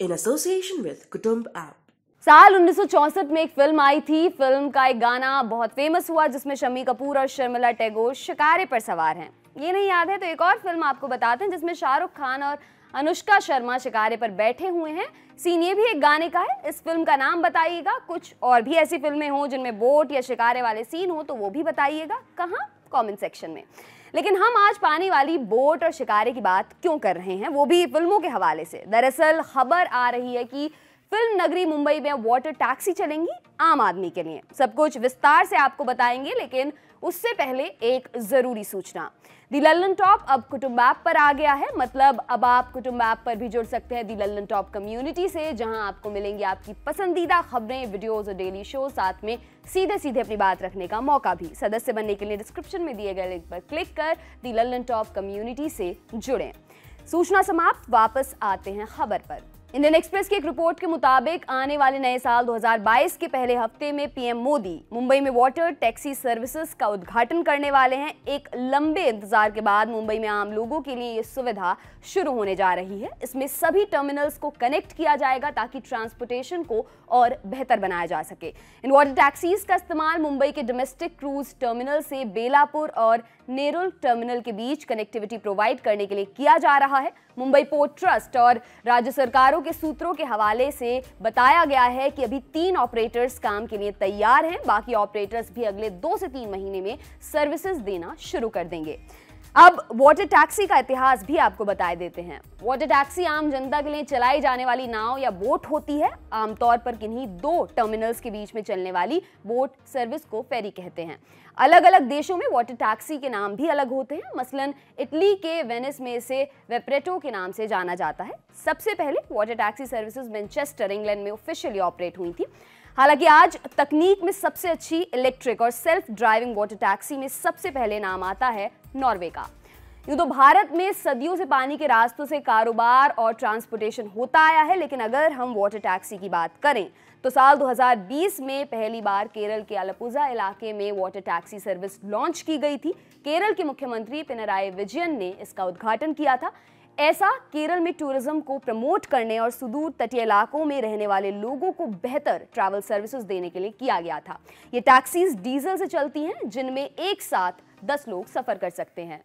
in association with Kutumb app साल 1964 में एक फिल्म आई थी फिल्म का एक गाना बहुत फेमस हुआ जिसमें शमी कपूर और शर्मिला टैगोर शिकारे पर सवार हैं ये नहीं याद है तो एक और फिल्म आपको बताते हैं जिसमें शाहरुख खान और अनुष्का शर्मा शिकारे पर बैठे हुए हैं सीन ये भी एक गाने का है इस फिल्म का नाम बताइएगा कुछ और भी ऐसी फिल्में हों जिनमें बोट या शिकारे वाले सीन हो तो वो भी बताइएगा कहाँ कमेंट सेक्शन में लेकिन हम आज पानी वाली बोट और शिकारे की बात क्यों कर रहे हैं वो भी फिल्मों के हवाले से दरअसल खबर आ रही है कि फिल्म नगरी मुंबई में वाटर टैक्सी चलेंगी आम आदमी के लिए सब कुछ विस्तार से आपको बताएंगे लेकिन उससे पहले एक ज़रूरी सूचना दी लल्लन टॉप अब कुटुंब ऐप पर आ गया है मतलब अब आप कुटुंब ऐप पर भी जुड़ सकते हैं दी लल्लन टॉप कम्युनिटी से जहां आपको मिलेंगी आपकी पसंदीदा खबरें वीडियोस और डेली शो साथ में सीधे सीधे अपनी बात रखने का मौका भी सदस्य बनने के लिए डिस्क्रिप्शन में दिए गए लिंक पर क्लिक कर दी लल्लन टॉप कम्युनिटी से जुड़ें सूचना समाप्त वापस आते हैं खबर पर इंडियन एक्सप्रेस की एक रिपोर्ट के मुताबिक आने वाले नए साल 2022 के पहले हफ्ते में पीएम मोदी मुंबई में वाटर टैक्सी सर्विसेज का उद्घाटन करने वाले हैं एक लंबे इंतजार के बाद मुंबई में आम लोगों के लिए ये सुविधा शुरू होने जा रही है इसमें सभी टर्मिनल्स को कनेक्ट किया जाएगा ताकि ट्रांसपोर्टेशन को और बेहतर बनाया जा सके इन वाटर टैक्सीज का इस्तेमाल मुंबई के डोमेस्टिक क्रूज टर्मिनल से बेलापुर और नेरुल टर्मिनल के बीच कनेक्टिविटी प्रोवाइड करने के लिए किया जा रहा है मुंबई पोर्ट ट्रस्ट और राज्य सरकारों के सूत्रों के हवाले से बताया गया है कि अभी तीन ऑपरेटर्स काम के लिए तैयार हैं बाकी ऑपरेटर्स भी अगले दो से तीन महीने में सर्विसेज देना शुरू कर देंगे अब वाटर टैक्सी का इतिहास भी आपको बताए देते हैं वाटर टैक्सी आम जनता के लिए चलाई जाने वाली नाव या बोट होती है आमतौर पर किन्हीं दो टर्मिनल्स के बीच में चलने वाली बोट सर्विस को फेरी कहते हैं अलग अलग देशों में वाटर टैक्सी के नाम भी अलग होते हैं मसलन इटली के वेनिस में इसे वेपरेटो के नाम से जाना जाता है सबसे पहले water taxi services Manchester England में ऑफिशियली ऑपरेट हुई थी हालांकि आज तकनीक में सबसे अच्छी इलेक्ट्रिक और सेल्फ ड्राइविंग वाटर टैक्सी में सबसे पहले नाम आता है नॉर्वे का यूँ तो भारत में सदियों से पानी के रास्तों से कारोबार और ट्रांसपोर्टेशन होता आया है लेकिन अगर हम वाटर टैक्सी की बात करें तो साल 2020 में पहली बार केरल के अलपुजा इलाके में वाटर टैक्सी सर्विस लॉन्च की गई थी केरल के मुख्यमंत्री पिनराई विजयन ने इसका उद्घाटन किया था ऐसा केरल में टूरिज्म को प्रमोट करने और सुदूर तटीय इलाकों में रहने वाले लोगों को बेहतर ट्रैवल सर्विसेज देने के लिए किया गया था ये टैक्सीज डीजल से चलती हैं जिनमें एक साथ दस लोग सफर कर सकते हैं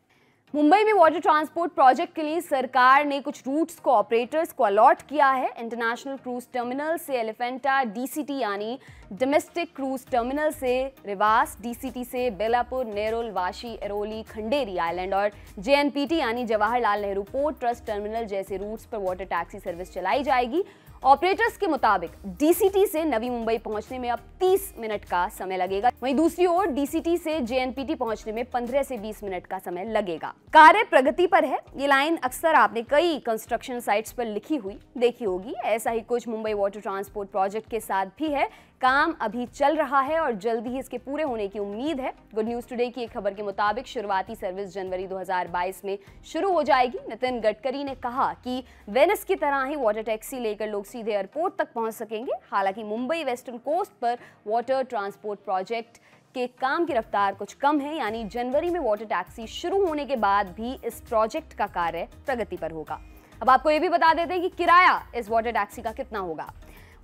मुंबई में वाटर ट्रांसपोर्ट प्रोजेक्ट के लिए सरकार ने कुछ रूट्स को ऑपरेटर्स को अलॉट किया है इंटरनेशनल क्रूज टर्मिनल से एलिफेंटा डीसीटी यानी डोमेस्टिक क्रूज टर्मिनल से रिवास डीसीटी से बेलापुर नेरुल वाशी एरोली खंडेरी आइलैंड और जेएनपीटी यानी Jawaharlal Nehru port trust terminal जैसे रूट्स पर वाटर टैक्सी सर्विस चलाई जाएगी ऑपरेटर्स के मुताबिक डीसीटी से नवी मुंबई पहुंचने में अब 30 मिनट का समय लगेगा वहीं दूसरी ओर डीसीटी से जेएनपीटी पहुंचने में 15 से 20 मिनट का समय लगेगा कार्य प्रगति पर है ये लाइन अक्सर आपने कई कंस्ट्रक्शन साइट्स पर लिखी हुई देखी होगी ऐसा ही कुछ मुंबई वाटर ट्रांसपोर्ट प्रोजेक्ट के साथ भी है काम अभी चल रहा है और जल्दी ही इसके पूरे होने की उम्मीद है गुड न्यूज टुडे की एक खबर के मुताबिक शुरुआती सर्विस जनवरी 2022 में शुरू हो जाएगी नितिन गडकरी ने कहा कि वेनिस की तरह ही वाटर टैक्सी लेकर लोग सीधे एयरपोर्ट तक पहुंच सकेंगे हालांकि मुंबई वेस्टर्न कोस्ट पर वाटर ट्रांसपोर्ट प्रोजेक्ट के काम की रफ्तार कुछ कम है यानी जनवरी में वाटर टैक्सी शुरू होने के बाद भी इस प्रोजेक्ट का कार्य प्रगति पर होगा अब आपको ये भी बता देते हैं कि किराया इस वाटर टैक्सी का कितना होगा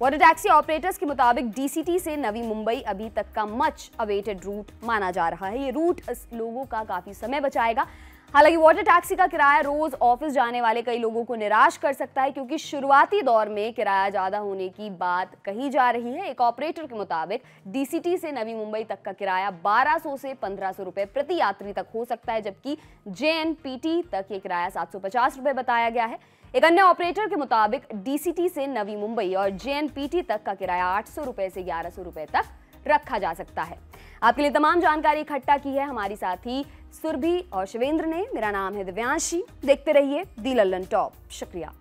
वाटर टैक्सी ऑपरेटर्स के मुताबिक डीसीटी से नवी मुंबई अभी तक का मच अवेटेड रूट माना जा रहा है ये रूट लोगों का काफ़ी समय बचाएगा हालांकि वाटर टैक्सी का किराया रोज ऑफिस जाने वाले कई लोगों को निराश कर सकता है क्योंकि शुरुआती दौर में किराया ज्यादा होने की बात कही जा रही है एक ऑपरेटर के मुताबिक डीसीटी से नवी मुंबई तक का किराया 1200 से 1500 रुपए प्रति यात्री तक हो सकता है जबकि जेएनपीटी तक ये किराया सात सौ बताया गया है एक अन्य ऑपरेटर के मुताबिक डीसीटी से नवी मुंबई और जेएनपीटी तक का किराया आठ सौ से ग्यारह सौ तक रखा जा सकता है आपके लिए तमाम जानकारी इकट्ठा की है हमारी साथी सुरभि और शिवेंद्र ने मेरा नाम है दिव्यांशी देखते रहिए दी लल्लन टॉप शुक्रिया